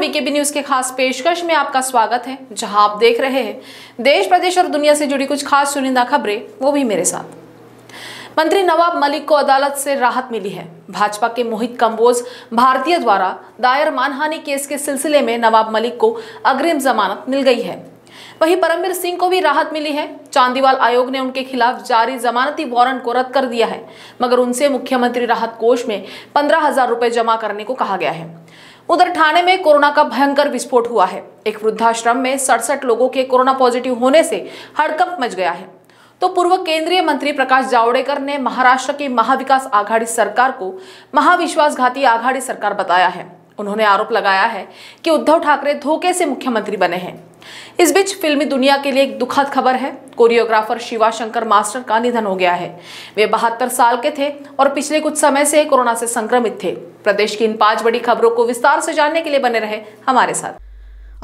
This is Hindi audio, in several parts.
वीकेबी न्यूज के खास पेशकश में आपका स्वागत है जहां आप देख रहे हैं देश प्रदेश और दुनिया से जुड़ी कुछ खास चुनिंदा खबरें वो भी मेरे साथ मंत्री नवाब मलिक को अदालत से राहत मिली है भाजपा के मोहित कंबोज भारतीय द्वारा दायर मानहानि केस के सिलसिले में नवाब मलिक को अग्रिम जमानत मिल गई है वही परमवीर सिंह को भी राहत मिली है चांदीवाल आयोग ने उनके खिलाफ जारी जमानती वारंट को रद्द कर दिया है मगर उनसे मुख्यमंत्री राहत कोष में पंद्रह हजार रुपए जमा करने को कहा गया है उधर ठाणे में कोरोना का भयंकर विस्फोट हुआ है एक वृद्धाश्रम में सड़सठ लोगों के कोरोना पॉजिटिव होने से हड़कंप मच गया है तो पूर्व केंद्रीय मंत्री प्रकाश जावड़ेकर ने महाराष्ट्र की महाविकास आघाड़ी सरकार को महाविश्वासघाती आघाड़ी सरकार बताया है उन्होंने आरोप लगाया है कि उद्धव ठाकरे धोखे से मुख्यमंत्री बने हैं इस बीच फिल्मी दुनिया के लिए एक दुखद खबर है कोरियोग्राफर शिवा शंकर मास्टर का निधन हो गया है वे बहत्तर साल के थे और पिछले कुछ समय से कोरोना से संक्रमित थे प्रदेश की इन पांच बड़ी खबरों को विस्तार से जानने के लिए बने रहे हमारे साथ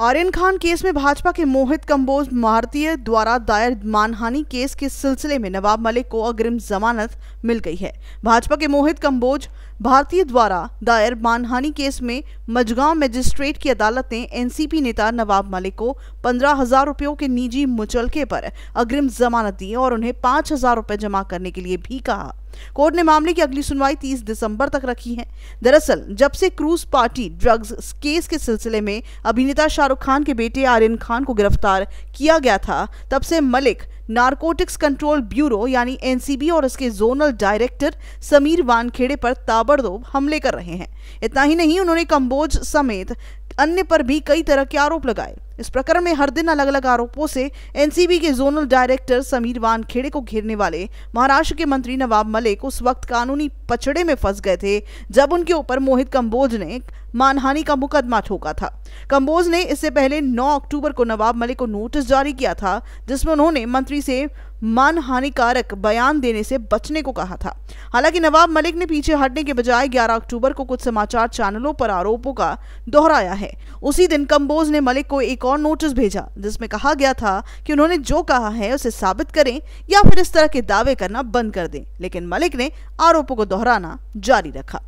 आर्यन खान केस में भाजपा के मोहित कंबोज भारतीय द्वारा दायर मानहानि केस के सिलसिले में नवाब मलिक को अग्रिम जमानत मिल गई है भाजपा के मोहित कंबोज भारतीय द्वारा दायर मानहानि केस में मजगांव मजिस्ट्रेट की अदालत ने एनसीपी नेता नवाब मलिक को पंद्रह हजार रुपयों के निजी मुचलके पर अग्रिम जमानत दी और उन्हें पांच हजार रुपये जमा करने के लिए भी कहा कोर्ट ने मामले की अगली सुनवाई 30 दिसंबर तक रखी है दरअसल जब से क्रूज पार्टी ड्रग्स केस के सिलसिले में अभिनेता शाहरुख खान के बेटे आर्यन खान को गिरफ्तार किया गया था तब से मलिक नारकोटिक्स कंट्रोल ब्यूरो यानी एनसीबी और इसके जोनल डायरेक्टर समीर वानखेड़े पर ताबड़तोब हमले कर रहे हैं इतना ही नहीं उन्होंने कंबोज समेत अन्य पर भी कई तरह के आरोप लगाए इस प्रकरण में हर दिन अलग अलग आरोपों से एनसीबी के जोनल डायरेक्टर समीर वानखेड़े को घेरने वाले महाराष्ट्र के मंत्री नवाब मलिक उस वक्त कानूनी पचड़े में फंस गए थे जब उनके ऊपर मोहित कंबोज ने मानहानि का मुकदमा ठोका था कंबोज ने इससे पहले 9 अक्टूबर को नवाब मलिक को नोटिस जारी किया था जिसमें उन्होंने मंत्री से मानहानिकारक बयान देने से बचने को कहा था हालांकि नवाब मलिक ने पीछे हटने के बजाय 11 अक्टूबर को कुछ समाचार चैनलों पर आरोपों का दोहराया है उसी दिन कंबोज ने मलिक को एक और नोटिस भेजा जिसमें कहा गया था कि उन्होंने जो कहा है उसे साबित करें या फिर इस तरह के दावे करना बंद कर दें लेकिन मलिक ने आरोपों को दोहराना जारी रखा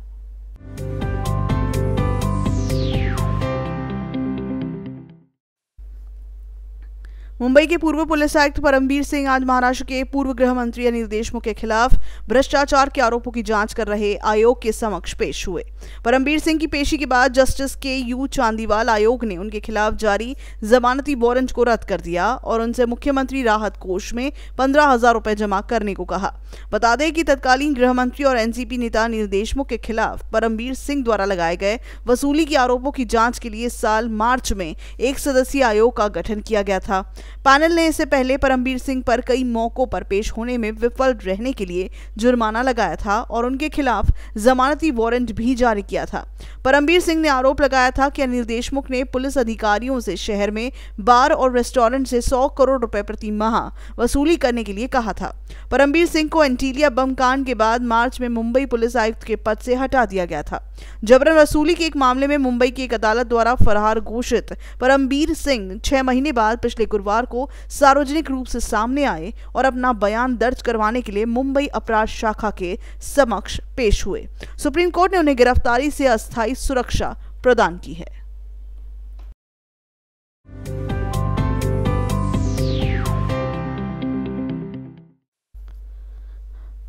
मुंबई के पूर्व पुलिस आयुक्त परमवीर सिंह आज महाराष्ट्र के पूर्व गृह मंत्री अनिल देशमुख के खिलाफ भ्रष्टाचार के आरोपों की जांच कर रहे आयोग के समक्ष पेश हुए परमवीर सिंह की पेशी के बाद जस्टिस के यू चांदीवाल आयोग ने उनके खिलाफ जारी जमानती वारंट को रद्द कर दिया और उनसे मुख्यमंत्री राहत कोष में पंद्रह हजार रुपए जमा करने को कहा बता दें कि तत्कालीन गृह मंत्री और एनसीपी नेता अनिल देशमुख के खिलाफ परमवीर सिंह द्वारा लगाए गए वसूली के आरोपों की जांच के लिए साल मार्च में एक सदस्यीय आयोग का गठन किया गया था पैनल ने इससे पहले परमबीर सिंह पर कई मौकों पर पेश होने में विफल रहने के लिए जुर्माना लगाया था और उनके खिलाफ जमानती वारंट भी जारी किया था परमबीर सिंह ने आरोप लगाया था कि अनिल देशमुख ने पुलिस अधिकारियों से शहर में बार और रेस्टोरेंट से सौ करोड़ रुपए प्रति माह वसूली करने के लिए कहा था परमबीर सिंह को एंटीलिया बम कांड के बाद मार्च में मुंबई पुलिस आयुक्त के पद से हटा दिया गया था जबरन वसूली के एक मामले में मुंबई की एक अदालत द्वारा फरार घोषित परमबीर सिंह छह महीने बाद पिछले गुरुवार बुधवार को सार्वजनिक रूप से सामने आए और अपना बयान दर्ज करवाने के लिए मुंबई अपराध शाखा के समक्ष पेश हुए सुप्रीम कोर्ट ने उन्हें गिरफ्तारी से अस्थायी सुरक्षा प्रदान की है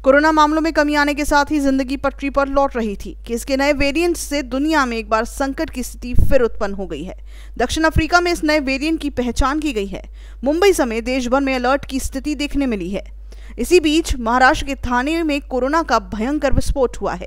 कोरोना मामलों में कमी आने के साथ ही जिंदगी पटरी पर लौट रही थी कि इसके नए वेरिएंट से दुनिया में एक बार संकट की स्थिति फिर उत्पन्न हो गई है दक्षिण अफ्रीका में इस नए वेरिएंट की पहचान की गई है मुंबई समेत देश भर में अलर्ट की स्थिति देखने मिली है इसी बीच महाराष्ट्र के थाने में कोरोना का भयंकर विस्फोट हुआ है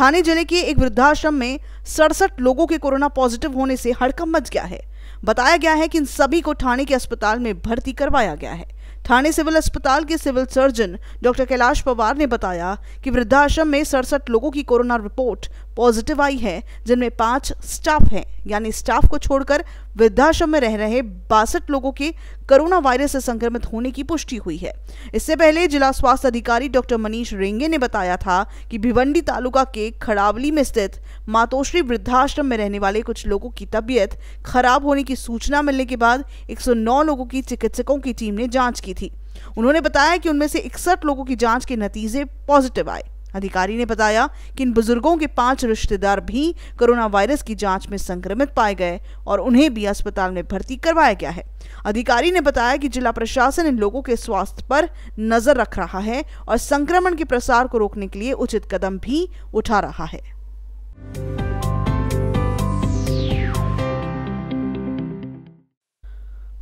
थाने जिले के एक वृद्धाश्रम में सड़सठ लोगों के कोरोना पॉजिटिव होने से हड़कम मच गया है बताया गया है कि इन सभी को थाने के अस्पताल में भर्ती करवाया गया है थाने सिविल अस्पताल के civil surgeon doctor Kailash Pawar ने बताया कि वृद्धाश्रम में सड़सठ लोगों की कोरोना रिपोर्ट पॉजिटिव आई है जिनमें पांच स्टाफ हैं यानी स्टाफ को छोड़कर वृद्धाश्रम में रह रहे बासठ लोगों के कोरोना वायरस से संक्रमित होने की पुष्टि हुई है इससे पहले जिला स्वास्थ्य अधिकारी डॉक्टर मनीष रेंगे ने बताया था कि भिवंडी तालुका के खड़ावली में स्थित मातोश्री वृद्धाश्रम में रहने वाले कुछ लोगों की तबीयत खराब होने की सूचना मिलने के बाद एक लोगों की चिकित्सकों की टीम ने जांच की थी उन्होंने बताया कि उनमें से इकसठ लोगों की जांच के नतीजे पॉजिटिव आए अधिकारी ने बताया कि इन बुजुर्गों के पांच रिश्तेदार भी कोरोना वायरस की जांच में संक्रमित पाए गए और उन्हें भी अस्पताल में भर्ती करवाया गया है अधिकारी ने बताया कि जिला प्रशासन इन लोगों के स्वास्थ्य पर नजर रख रहा है और संक्रमण के प्रसार को रोकने के लिए उचित कदम भी उठा रहा है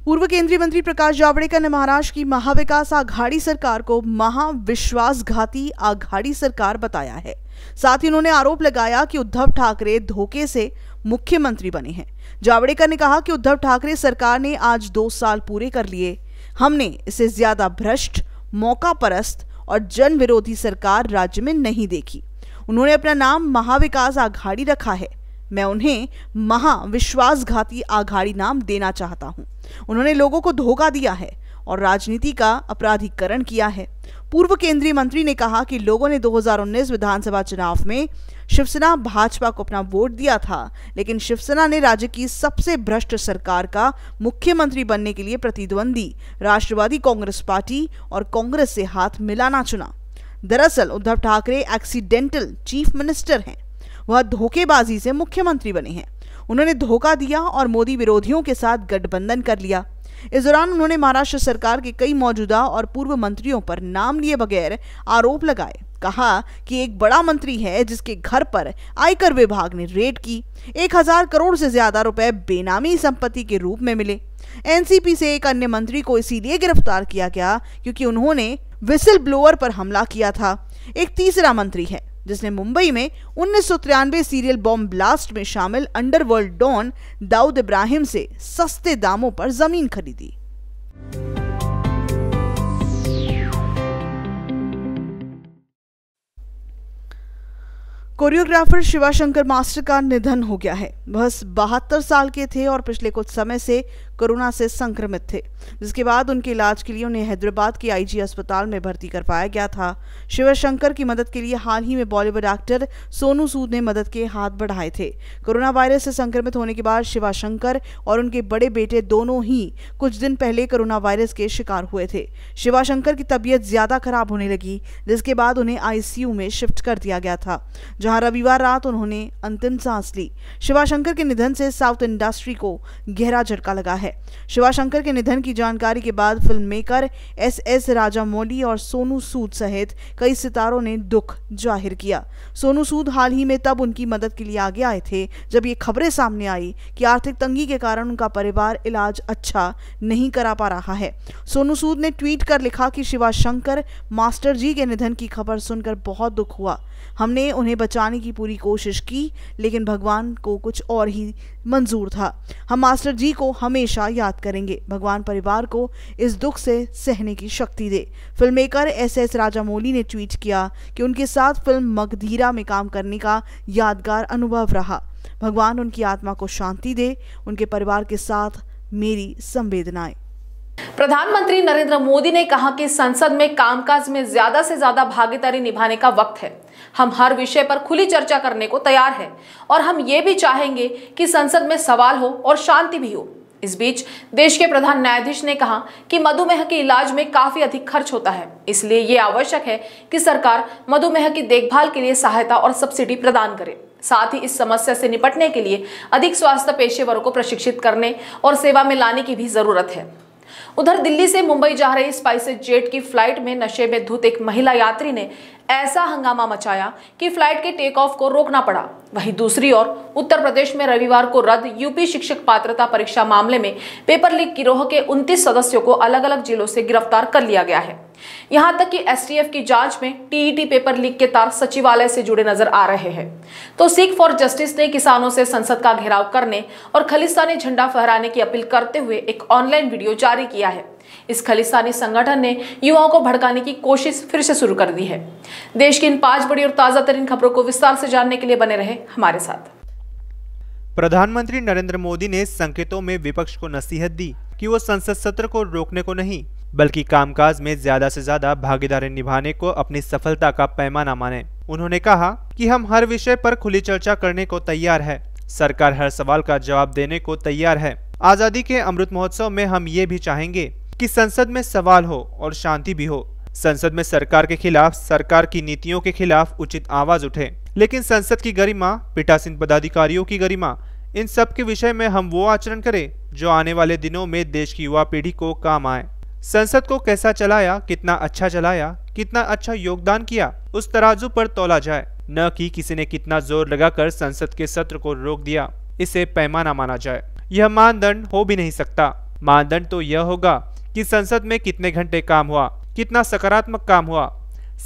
पूर्व केंद्रीय मंत्री प्रकाश जावड़ेकर ने महाराष्ट्र की महाविकास आघाड़ी सरकार को महाविश्वासघाती आघाड़ी सरकार बताया है साथ ही उन्होंने आरोप लगाया कि उद्धव ठाकरे धोखे से मुख्यमंत्री बने हैं जावड़ेकर ने कहा कि उद्धव ठाकरे सरकार ने आज दो साल पूरे कर लिए हमने इसे ज्यादा भ्रष्ट मौका परस्त और जन विरोधी सरकार राज्य में नहीं देखी उन्होंने अपना नाम महाविकास आघाड़ी रखा है मैं उन्हें महाविश्वासघाती आघाड़ी नाम देना चाहता हूँ उन्होंने लोगों को धोखा दिया है और राजनीति का अपराधीकरण किया है पूर्व केंद्रीय मंत्री ने कहा कि लोगों ने 2019 विधानसभा चुनाव में शिवसेना भाजपा को अपना वोट दिया था लेकिन शिवसेना ने राज्य की सबसे भ्रष्ट सरकार का मुख्यमंत्री बनने के लिए प्रतिद्वंदी राष्ट्रवादी कांग्रेस पार्टी और कांग्रेस से हाथ मिलाना चुना दरअसल Uddhav Thackeray accidental chief minister हैं वह धोखेबाजी से मुख्यमंत्री बने हैं उन्होंने धोखा दिया और मोदी विरोधियों के साथ गठबंधन कर लिया इस दौरान उन्होंने महाराष्ट्र सरकार के कई मौजूदा और पूर्व मंत्रियों पर नाम लिए बगैर आरोप लगाए कहा कि एक बड़ा मंत्री है जिसके घर पर आयकर विभाग ने रेड की एक हजार करोड़ से ज्यादा रुपए बेनामी संपत्ति के रूप में मिले एनसीपी से एक अन्य मंत्री को इसीलिए गिरफ्तार किया गया क्योंकि उन्होंने विसिल ब्लोअर पर हमला किया था एक तीसरा मंत्री है जिसने मुंबई में उन्नीस सीरियल बॉम्ब ब्लास्ट में शामिल अंडरवर्ल्ड डॉन दाऊद इब्राहिम से सस्ते दामों पर जमीन खरीदी कोरियोग्राफर शिवाशंकर मास्टर का निधन हो गया है बस बहत्तर साल के थे और पिछले कुछ समय से कोरोना से संक्रमित थे जिसके बाद उनके इलाज के लिए उन्हें हैदराबाद के आईजी अस्पताल में भर्ती करवाया गया था शिवशंकर की मदद के लिए हाल ही में बॉलीवुड एक्टर सोनू सूद ने मदद के हाथ बढ़ाए थे कोरोना वायरस से संक्रमित होने के बाद शिवाशंकर और उनके बड़े बेटे दोनों ही कुछ दिन पहले कोरोना वायरस के शिकार हुए थे शिवाशंकर की तबीयत ज्यादा खराब होने लगी जिसके बाद उन्हें आईसीयू में शिफ्ट कर दिया गया था जहां रविवार रात उन्होंने अंतिम सांस ली शिवाशंकर शिवाशंकर के निधन से साउथ इंडस्ट्री को गहरा झटका लगा है शिवाशंकर के निधन की जानकारी के बाद film maker S S Rajamouli और सोनू सूद सहित कई सितारों ने दुख जाहिर किया सोनू सूद हाल ही में तब उनकी मदद के लिए आगे आए थे जब ये खबरें सामने आई कि आर्थिक तंगी के कारण उनका परिवार इलाज अच्छा नहीं करा पा रहा है सोनू सूद ने ट्वीट कर लिखा कि शिवाशंकर मास्टर जी के निधन की खबर सुनकर बहुत दुख हुआ हमने उन्हें बचाने की पूरी कोशिश की लेकिन भगवान को कुछ और ही मंजूर था हम मास्टर जी को हमेशा याद करेंगे भगवान परिवार को इस दुख से सहने की शक्ति दे film maker S S Rajamouli ने ट्वीट किया कि उनके साथ फिल्म मगधीरा में काम करने का यादगार अनुभव रहा भगवान उनकी आत्मा को शांति दे उनके परिवार के साथ मेरी संवेदनाएं प्रधानमंत्री नरेंद्र मोदी ने कहा कि संसद में कामकाज में ज्यादा से ज्यादा भागीदारी निभाने का वक्त है हम हर विषय पर खुली चर्चा करने को तैयार है और हम ये भी चाहेंगे कि संसद में सवाल हो और शांति भी हो इस बीच देश के प्रधान न्यायाधीश ने कहा कि मधुमेह के इलाज में काफी अधिक खर्च होता है इसलिए ये आवश्यक है कि सरकार मधुमेह की देखभाल के लिए सहायता और सब्सिडी प्रदान करे साथ ही इस समस्या से निपटने के लिए अधिक स्वास्थ्य पेशेवरों को प्रशिक्षित करने और सेवा में लाने की भी जरूरत है उधर दिल्ली से मुंबई जा रही स्पाइसेस जेट की फ्लाइट में नशे में धुत एक महिला यात्री ने ऐसा हंगामा मचाया कि फ्लाइट के टेक ऑफ को रोकना पड़ा वहीं दूसरी ओर उत्तर प्रदेश में रविवार को रद्द यूपी शिक्षक पात्रता परीक्षा मामले में पेपर लीक गिरोह के 29 सदस्यों को अलग अलग जिलों से गिरफ्तार कर लिया गया है यहां तक कि एसटीएफ की जांच में टीईटी पेपर लीक के तार सचिवालय से जुड़े नजर आ रहे हैं तो सिख फॉर जस्टिस ने किसानों से संसद का घेराव करने और खलिस्तानी झंडा फहराने की अपील करते हुए एक ऑनलाइन वीडियो जारी किया है इस खलिस्तानी संगठन ने युवाओं को भड़काने की कोशिश फिर से शुरू कर दी है देश की इन पांच बड़ी और ताजा तरीन खबरों को विस्तार से जानने के लिए बने रहे हमारे साथ प्रधानमंत्री नरेंद्र मोदी ने संकेतों में विपक्ष को नसीहत दी कि वो संसद सत्र को रोकने को नहीं बल्कि कामकाज में ज्यादा से ज्यादा भागीदारी निभाने को अपनी सफलता का पैमाना माने उन्होंने कहा कि हम हर विषय पर खुली चर्चा करने को तैयार है सरकार हर सवाल का जवाब देने को तैयार है आज़ादी के अमृत महोत्सव में हम ये भी चाहेंगे कि संसद में सवाल हो और शांति भी हो संसद में सरकार के खिलाफ सरकार की नीतियों के खिलाफ उचित आवाज उठे लेकिन संसद की गरिमा पीठासीन पदाधिकारियों की गरिमा इन सब के विषय में हम वो आचरण करें जो आने वाले दिनों में देश की युवा पीढ़ी को काम आए संसद को कैसा चलाया कितना अच्छा चलाया कितना अच्छा योगदान किया उस तराजू पर तोला जाए न कि किसी ने कितना जोर लगाकर संसद के सत्र को रोक दिया इसे पैमाना माना जाए यह मानदंड हो भी नहीं सकता मानदंड तो यह होगा कि संसद में कितने घंटे काम हुआ कितना सकारात्मक काम हुआ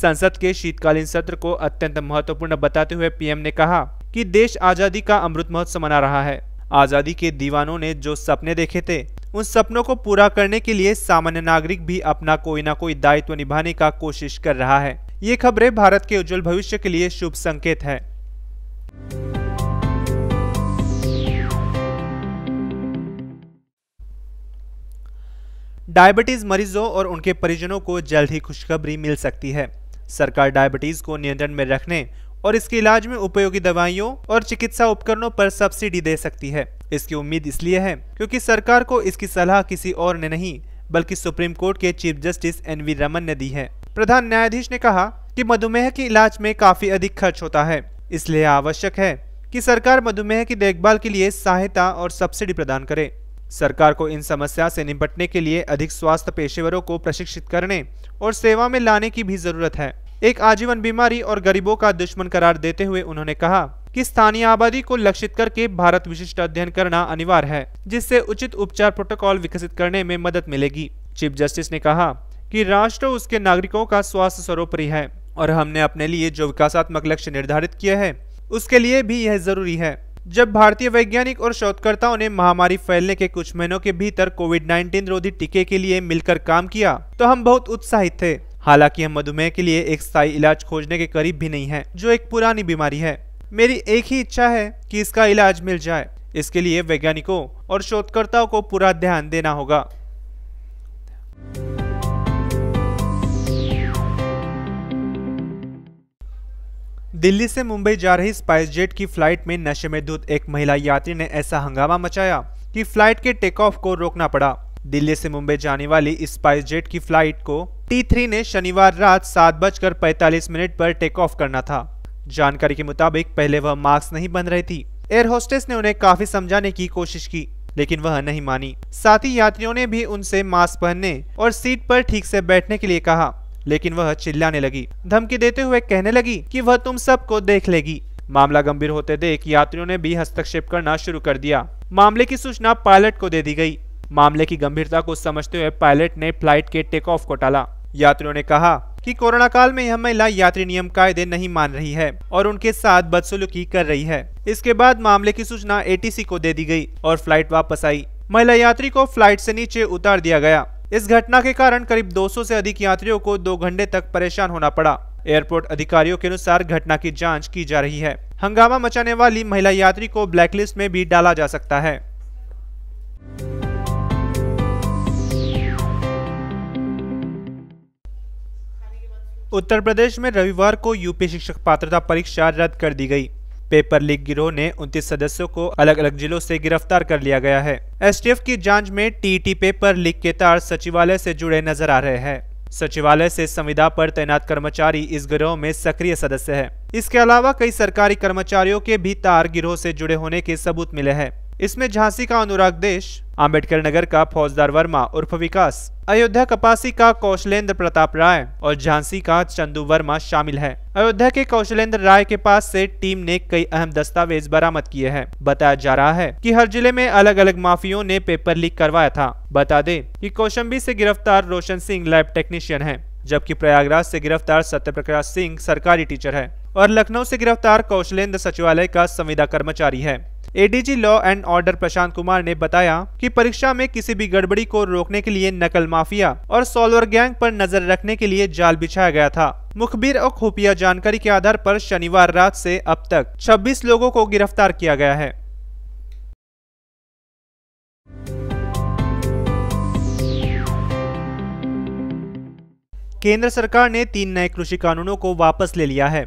संसद के शीतकालीन सत्र को अत्यंत महत्वपूर्ण बताते हुए पीएम ने कहा कि देश आजादी का अमृत महोत्सव मना रहा है आजादी के दीवानों ने जो सपने देखे थे उन सपनों को पूरा करने के लिए सामान्य नागरिक भी अपना कोई ना कोई दायित्व निभाने का कोशिश कर रहा है ये खबरें भारत के उज्जवल भविष्य के लिए शुभ संकेत है डायबिटीज मरीजों और उनके परिजनों को जल्द ही खुशखबरी मिल सकती है सरकार डायबिटीज को नियंत्रण में रखने और इसके इलाज में उपयोगी दवाइयों और चिकित्सा उपकरणों पर सब्सिडी दे सकती है इसकी उम्मीद इसलिए है क्योंकि सरकार को इसकी सलाह किसी और ने नहीं बल्कि सुप्रीम कोर्ट के chief justice N V Raman ने दी है प्रधान न्यायाधीश ने कहा कि मधुमेह के इलाज में काफी अधिक खर्च होता है इसलिए आवश्यक है कि सरकार मधुमेह की देखभाल के लिए सहायता और सब्सिडी प्रदान करे सरकार को इन समस्या से निपटने के लिए अधिक स्वास्थ्य पेशेवरों को प्रशिक्षित करने और सेवा में लाने की भी जरूरत है एक आजीवन बीमारी और गरीबों का दुश्मन करार देते हुए उन्होंने कहा कि स्थानीय आबादी को लक्षित करके भारत विशिष्ट अध्ययन करना अनिवार्य है जिससे उचित उपचार प्रोटोकॉल विकसित करने में मदद मिलेगी चीफ जस्टिस ने कहा कि राष्ट्र उसके नागरिकों का स्वास्थ्य सर्वोपरि है और हमने अपने लिए जो विकासात्मक लक्ष्य निर्धारित किया है उसके लिए भी यह जरूरी है जब भारतीय वैज्ञानिक और शोधकर्ताओं ने महामारी फैलने के कुछ महीनों के भीतर कोविड 19 रोधी टीके के लिए मिलकर काम किया तो हम बहुत उत्साहित थे हालांकि हम मधुमेह के लिए एक स्थायी इलाज खोजने के करीब भी नहीं है जो एक पुरानी बीमारी है मेरी एक ही इच्छा है कि इसका इलाज मिल जाए इसके लिए वैज्ञानिकों और शोधकर्ताओं को पूरा ध्यान देना होगा दिल्ली से मुंबई जा रही स्पाइस जेट की फ्लाइट में नशे में धुत एक महिला यात्री ने ऐसा हंगामा मचाया कि फ्लाइट के टेक ऑफ को रोकना पड़ा दिल्ली से मुंबई जाने वाली स्पाइस जेट की फ्लाइट को टी थ्री ने शनिवार रात सात बजकर पैंतालीस मिनट पर टेक ऑफ करना था जानकारी के मुताबिक पहले वह मास्क नहीं बन रही थी एयर होस्टेस ने उन्हें काफी समझाने की कोशिश की लेकिन वह नहीं मानी साथ ही यात्रियों ने भी उनसे मास्क पहनने और सीट पर ठीक से बैठने के लिए कहा लेकिन वह चिल्लाने लगी धमकी देते हुए कहने लगी कि वह तुम सबको देख लेगी मामला गंभीर होते देख यात्रियों ने भी हस्तक्षेप करना शुरू कर दिया मामले की सूचना पायलट को दे दी गई मामले की गंभीरता को समझते हुए पायलट ने फ्लाइट के टेक ऑफ को टाला यात्रियों ने कहा कि कोरोना काल में यह महिला यात्री नियम कायदे नहीं मान रही है और उनके साथ बदसलूकी कर रही है इसके बाद मामले की सूचना एटीसी को दे दी गई और फ्लाइट वापस आई महिला यात्री को फ्लाइट से नीचे उतार दिया गया इस घटना के कारण करीब 200 से अधिक यात्रियों को दो घंटे तक परेशान होना पड़ा एयरपोर्ट अधिकारियों के अनुसार घटना की जाँच की जा रही है हंगामा मचाने वाली महिला यात्री को ब्लैकलिस्ट में भी डाला जा सकता है उत्तर प्रदेश में रविवार को यूपी शिक्षक पात्रता परीक्षा रद्द कर दी गई पेपर लीक गिरोह ने उनतीस सदस्यों को अलग अलग जिलों से गिरफ्तार कर लिया गया है एसटीएफ की जांच में टी पेपर लीक के तार सचिवालय से जुड़े नजर आ रहे हैं सचिवालय से संविदा पर तैनात कर्मचारी इस गिरोह में सक्रिय सदस्य है इसके अलावा कई सरकारी कर्मचारियों के भी तार गिरोह से जुड़े होने के सबूत मिले हैं इसमें झांसी का अनुराग देश अम्बेडकर नगर का फौजदार वर्मा उर्फ विकास अयोध्या कपासी का कौशलेंद्र प्रताप राय और झांसी का चंदू वर्मा शामिल है अयोध्या के कौशलेंद्र राय के पास से टीम ने कई अहम दस्तावेज बरामद किए हैं बताया जा रहा है कि हर जिले में अलग अलग माफियों ने पेपर लीक करवाया था बता दे कि कौशंबी से गिरफ्तार रोशन सिंह लैब टेक्नीशियन है जबकि प्रयागराज से गिरफ्तार सत्यप्रकाश सिंह सरकारी टीचर है और लखनऊ से गिरफ्तार कौशलेंद्र सचिवालय का संविदा कर्मचारी है ADG law and order Prashant Kumar ने बताया कि परीक्षा में किसी भी गड़बड़ी को रोकने के लिए नकल माफिया और सॉल्वर गैंग पर नजर रखने के लिए जाल बिछाया गया था मुखबिर और खुफिया जानकारी के आधार पर शनिवार रात से अब तक 26 लोगों को गिरफ्तार किया गया है केंद्र सरकार ने तीन नए कृषि कानूनों को वापस ले लिया है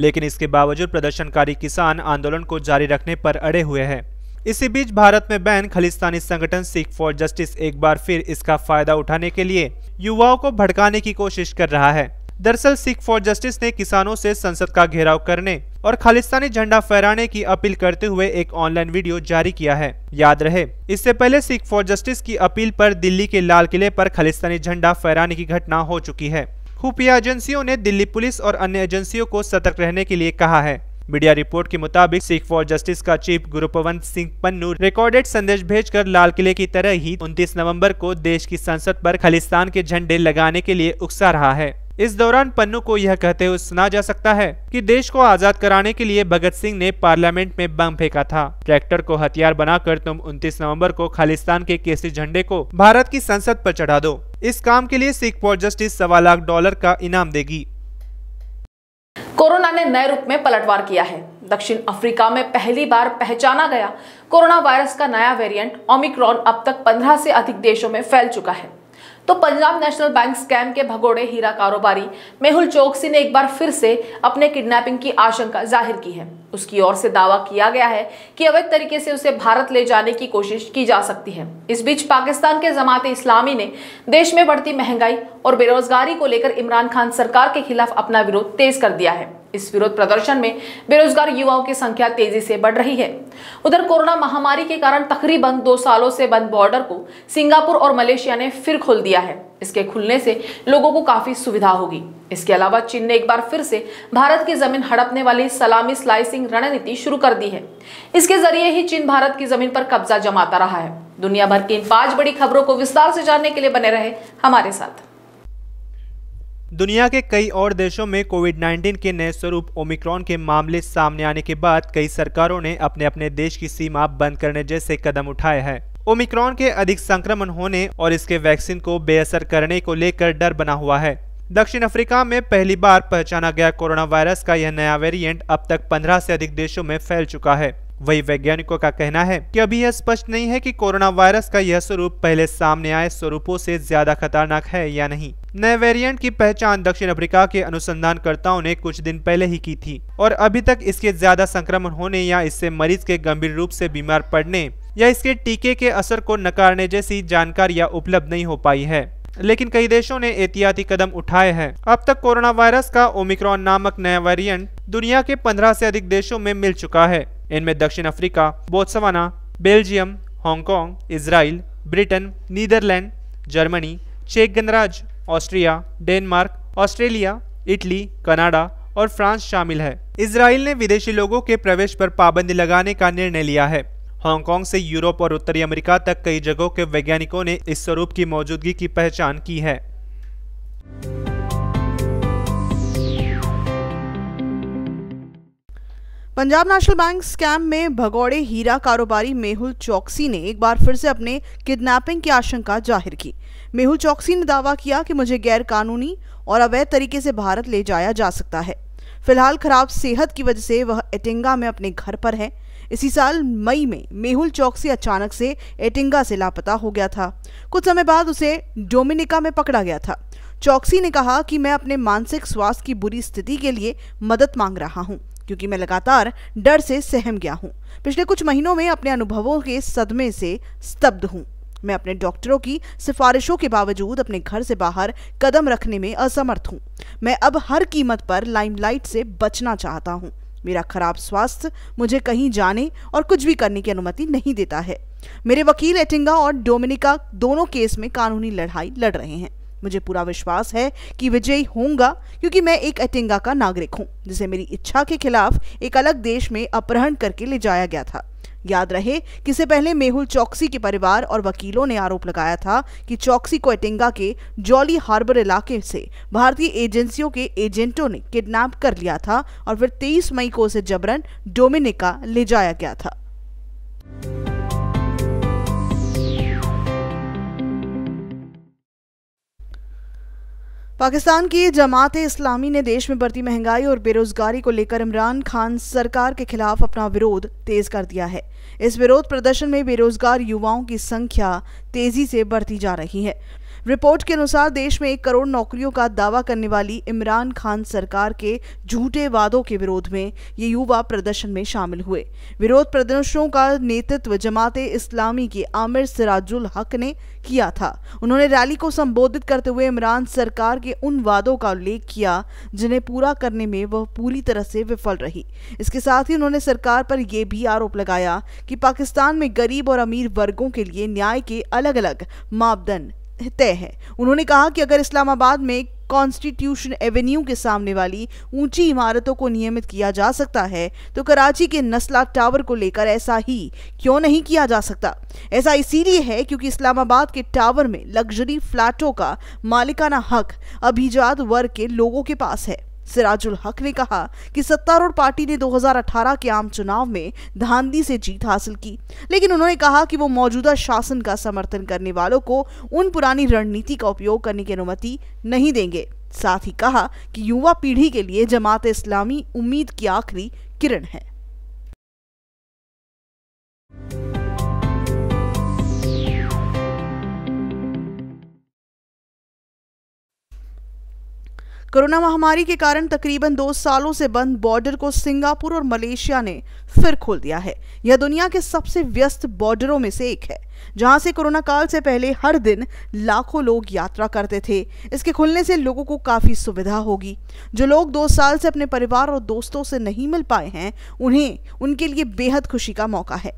लेकिन इसके बावजूद प्रदर्शनकारी किसान आंदोलन को जारी रखने पर अड़े हुए हैं इसी बीच भारत में बैन खालिस्तानी संगठन सिख फॉर जस्टिस एक बार फिर इसका फायदा उठाने के लिए युवाओं को भड़काने की कोशिश कर रहा है दरअसल सिख फॉर जस्टिस ने किसानों से संसद का घेराव करने और खालिस्तानी झंडा फहराने की अपील करते हुए एक ऑनलाइन वीडियो जारी किया है याद रहे इससे पहले सिख फॉर जस्टिस की अपील पर दिल्ली के लाल किले पर खालिस्तानी झंडा फहराने की घटना हो चुकी है खुफिया एजेंसियों ने दिल्ली पुलिस और अन्य एजेंसियों को सतर्क रहने के लिए कहा है मीडिया रिपोर्ट के मुताबिक सिख फॉर जस्टिस का चीफ गुरुपवंत सिंह पन्नू रिकॉर्डेड संदेश भेजकर लाल किले की तरह ही 29 नवंबर को देश की संसद पर खालिस्तान के झंडे लगाने के लिए उकसा रहा है इस दौरान पन्नू को यह कहते हुए सुना जा सकता है कि देश को आजाद कराने के लिए भगत सिंह ने पार्लियामेंट में बम फेंका था ट्रैक्टर को हथियार बनाकर तुम 29 नवंबर को खालिस्तान के केसरी झंडे को भारत की संसद पर चढ़ा दो इस काम के लिए सिख फॉर जस्टिस सवा लाख डॉलर का इनाम देगी कोरोना ने नए रूप में पलटवार किया है दक्षिण अफ्रीका में पहली बार पहचाना गया कोरोना वायरस का नया वेरिएंट ओमिक्रॉन अब तक 15 से अधिक देशों में फैल चुका है तो पंजाब नेशनल बैंक स्कैम के भगोड़े हीरा कारोबारी मेहुल चौकसी ने एक बार फिर से अपने किडनैपिंग की आशंका जाहिर की है उसकी ओर से दावा किया गया है कि अवैध तरीके से उसे भारत ले जाने की कोशिश की जा सकती है इस बीच पाकिस्तान के जमात इस्लामी ने देश में बढ़ती महंगाई और बेरोजगारी को लेकर इमरान खान सरकार के खिलाफ अपना विरोध तेज कर दिया है इस विरोध प्रदर्शन में बेरोजगार युवाओं की संख्या तेजी से बढ़ रही है उधर कोरोना महामारी के कारण तकरीबन दो सालों से बंद बॉर्डर को सिंगापुर और मलेशिया ने फिर खोल दिया है इसके खुलने से लोगों को काफी सुविधा होगी इसके अलावा चीन ने एक बार फिर से भारत की जमीन हड़पने वाली सलामी स्लाइसिंग रणनीति शुरू कर दी है इसके जरिए ही चीन भारत की जमीन पर कब्जा जमाता रहा है दुनिया भर की इन पांच बड़ी खबरों को विस्तार से जानने के लिए बने रहे हमारे साथ दुनिया के कई और देशों में कोविड 19 के नए स्वरूप ओमिक्रॉन के मामले सामने आने के बाद कई सरकारों ने अपने अपने देश की सीमा बंद करने जैसे कदम उठाए हैं ओमिक्रॉन के अधिक संक्रमण होने और इसके वैक्सीन को बेअसर करने को लेकर डर बना हुआ है दक्षिण अफ्रीका में पहली बार पहचाना गया कोरोना वायरस का यह नया वेरिएंट अब तक 15 से अधिक देशों में फैल चुका है वही वैज्ञानिकों का कहना है कि अभी यह स्पष्ट नहीं है कि कोरोना वायरस का यह स्वरूप पहले सामने आए स्वरूपों से ज्यादा खतरनाक है या नहीं नए वेरिएंट की पहचान दक्षिण अफ्रीका के अनुसंधानकर्ताओं ने कुछ दिन पहले ही की थी और अभी तक इसके ज्यादा संक्रमण होने या इससे मरीज के गंभीर रूप से बीमार पड़ने या इसके टीके के असर को नकारने जैसी जानकारियाँ उपलब्ध नहीं हो पाई है लेकिन कई देशों ने एहतियाती कदम उठाए हैं अब तक कोरोना वायरस का ओमिक्रॉन नामक नया वेरिएंट दुनिया के 15 से अधिक देशों में मिल चुका है इनमें दक्षिण Africa Botswana Belgium Hong Kong Israel Britain Netherland Germany चेक गणराज्य Austria Denmark Australia Italy Canada और फ्रांस शामिल है इसराइल ने विदेशी लोगों के प्रवेश पर पाबंदी लगाने का निर्णय लिया है हांगकांग से यूरोप और उत्तरी अमेरिका तक कई जगहों के वैज्ञानिकों ने इस स्वरूप की मौजूदगी की पहचान की है पंजाब नेशनल बैंक स्कैम में भगौड़े हीरा कारोबारी मेहुल चौकसी ने एक बार फिर से अपने किडनैपिंग की आशंका जाहिर की मेहुल चौकसी ने दावा किया कि मुझे गैर कानूनी और अवैध तरीके से भारत ले जाया जा सकता है फिलहाल खराब सेहत की वजह से वह एटिंगा में अपने घर पर है इसी साल मई में मेहुल चौकसी अचानक से एटिंगा से लापता हो गया था कुछ समय बाद उसे डोमिनिका में पकड़ा गया था चौकसी ने कहा कि मैं अपने मानसिक स्वास्थ्य की बुरी स्थिति के लिए मदद मांग रहा हूं। क्योंकि मैं लगातार डर से सहम गया हूँ पिछले कुछ महीनों में अपने अनुभवों के सदमे से स्तब्ध हूँ मैं अपने डॉक्टरों की सिफारिशों के बावजूद अपने घर से बाहर कदम रखने में असमर्थ हूँ मैं अब हर कीमत पर लाइमलाइट से बचना चाहता हूँ मेरा खराब स्वास्थ्य मुझे कहीं जाने और कुछ भी करने की अनुमति नहीं देता है मेरे वकील एटिंगा और डोमिनिका दोनों केस में कानूनी लड़ाई लड़ रहे हैं मुझे पूरा विश्वास है कि विजयी होऊंगा क्योंकि मैं एक अटिंगा का नागरिक हूँ जिसे मेरी इच्छा के खिलाफ एक अलग देश में अपहरण करके ले जाया गया था याद रहे कि इससे पहले मेहुल चौकसी के परिवार और वकीलों ने आरोप लगाया था कि चौकसी को एटिंगा के जॉली हार्बर इलाके से भारतीय एजेंसियों के एजेंटों ने किडनैप कर लिया था और फिर 23 मई को उसे जबरन डोमिनिका ले जाया गया था पाकिस्तान की जमात इस्लामी ने देश में बढ़ती महंगाई और बेरोजगारी को लेकर इमरान खान सरकार के खिलाफ अपना विरोध तेज कर दिया है इस विरोध प्रदर्शन में बेरोजगार युवाओं की संख्या तेजी से बढ़ती जा रही है रिपोर्ट के अनुसार देश में एक करोड़ नौकरियों का दावा करने वाली इमरान खान सरकार के झूठे वादों के विरोध में ये युवा प्रदर्शन में शामिल हुए विरोध प्रदर्शनों का नेतृत्व जमात इस्लामी के आमिर सिराजुल हक ने किया था उन्होंने रैली को संबोधित करते हुए इमरान सरकार के उन वादों का उल्लेख किया जिन्हें पूरा करने में वह पूरी तरह से विफल रही इसके साथ ही उन्होंने सरकार पर यह भी आरोप लगाया कि पाकिस्तान में गरीब और अमीर वर्गों के लिए न्याय के अलग अलग मापदंड तय है उन्होंने कहा कि अगर इस्लामाबाद में कॉन्स्टिट्यूशन एवेन्यू के सामने वाली ऊंची इमारतों को नियमित किया जा सकता है तो कराची के नस्ला टावर को लेकर ऐसा ही क्यों नहीं किया जा सकता ऐसा इसीलिए है क्योंकि इस्लामाबाद के टावर में लग्जरी फ्लैटों का मालिकाना हक अभिजात वर्ग के लोगों के पास है सिराजुल हक ने कहा कि सत्तारूढ़ पार्टी ने 2018 के आम चुनाव में धांधी से जीत हासिल की लेकिन उन्होंने कहा कि वो मौजूदा शासन का समर्थन करने वालों को उन पुरानी रणनीति का उपयोग करने की अनुमति नहीं देंगे साथ ही कहा कि युवा पीढ़ी के लिए जमात इस्लामी उम्मीद की आखिरी किरण है कोरोना महामारी के कारण तकरीबन दो सालों से बंद बॉर्डर को सिंगापुर और मलेशिया ने फिर खोल दिया है यह दुनिया के सबसे व्यस्त बॉर्डरों में से एक है जहां से कोरोना काल से पहले हर दिन लाखों लोग यात्रा करते थे इसके खुलने से लोगों को काफी सुविधा होगी जो लोग दो साल से अपने परिवार और दोस्तों से नहीं मिल पाए हैं उन्हें उनके लिए बेहद खुशी का मौका है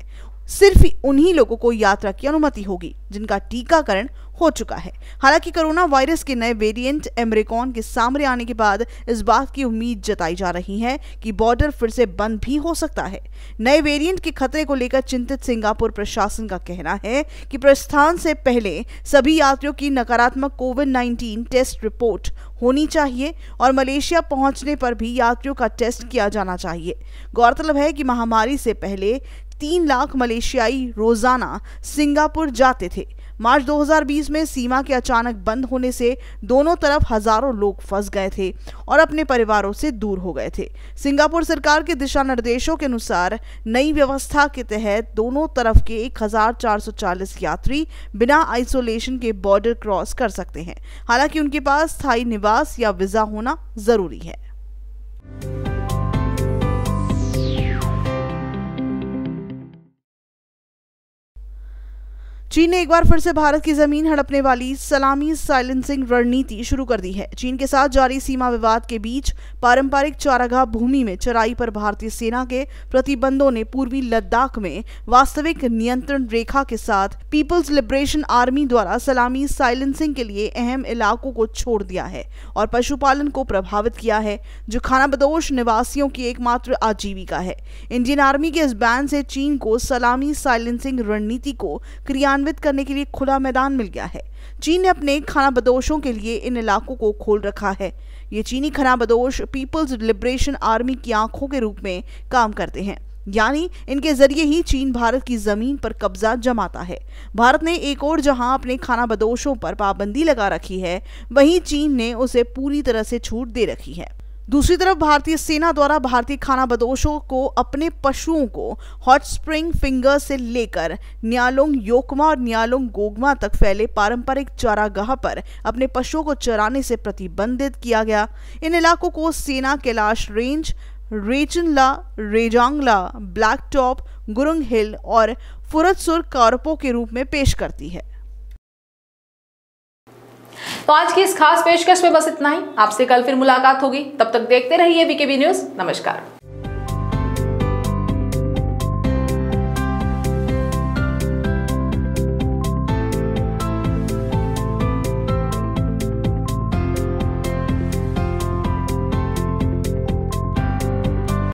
सिर्फ उन्हीं लोगों को यात्रा की अनुमति होगी जिनका टीकाकरण हो चुका है हालांकि कोरोना वायरस के नए वेरिएंट एमरिकॉन के सामने आने के बाद इस बात की उम्मीद जताई जा रही है कि बॉर्डर फिर से बंद भी हो सकता है नए वेरिएंट के खतरे को लेकर चिंतित सिंगापुर प्रशासन का कहना है कि प्रस्थान से पहले सभी यात्रियों की नकारात्मक कोविड नाइन्टीन टेस्ट रिपोर्ट होनी चाहिए और मलेशिया पहुंचने पर भी यात्रियों का टेस्ट किया जाना चाहिए गौरतलब है कि महामारी से पहले तीन लाख मलेशियाई रोजाना सिंगापुर जाते थे मार्च 2020 में सीमा के अचानक बंद होने से दोनों तरफ हजारों लोग फंस गए थे और अपने परिवारों से दूर हो गए थे सिंगापुर सरकार के दिशा निर्देशों के अनुसार नई व्यवस्था के तहत दोनों तरफ के 1440 यात्री बिना आइसोलेशन के बॉर्डर क्रॉस कर सकते हैं हालांकि उनके पास स्थायी निवास या वीजा होना जरूरी है चीन ने एक बार फिर से भारत की जमीन हड़पने वाली सलामी साइलेंसिंग रणनीति शुरू कर दी है चीन के साथ जारी सीमा विवाद के बीच पारंपरिक चारागाह भूमि में चराई पर भारतीय सेना के प्रतिबंधों ने पूर्वी लद्दाख में वास्तविक नियंत्रण रेखा के साथ पीपल्स लिबरेशन आर्मी द्वारा सलामी साइलेंसिंग के लिए अहम इलाकों को छोड़ दिया है और पशुपालन को प्रभावित किया है जो खानाबदोश निवासियों की एकमात्र आजीविका है इंडियन आर्मी के इस बैन से चीन को सलामी साइलेंसिंग रणनीति को क्रिया क्रियान्वित करने के लिए खुला मैदान मिल गया है चीन ने अपने खानाबदोशों के लिए इन इलाकों को खोल रखा है ये चीनी खानाबदोश पीपल्स लिबरेशन आर्मी की आंखों के रूप में काम करते हैं यानी इनके जरिए ही चीन भारत की जमीन पर कब्जा जमाता है भारत ने एक और जहां अपने खानाबदोशों पर पाबंदी लगा रखी है वहीं चीन ने उसे पूरी तरह से छूट दे रखी है दूसरी तरफ भारतीय सेना द्वारा भारतीय खाना बदोशों को अपने पशुओं को हॉट स्प्रिंग फिंगर से लेकर न्यालोंग योकमा और न्यालोंग गोगमा तक फैले पारंपरिक चारागाह पर अपने पशुओं को चराने से प्रतिबंधित किया गया इन इलाकों को सेना Kailash range Rechin La Rezang La black top Gurung hill और फुरतसुर कारपो के रूप में पेश करती है तो आज की इस खास पेशकश में बस इतना ही आपसे कल फिर मुलाकात होगी तब तक देखते रहिए बीकेबी न्यूज नमस्कार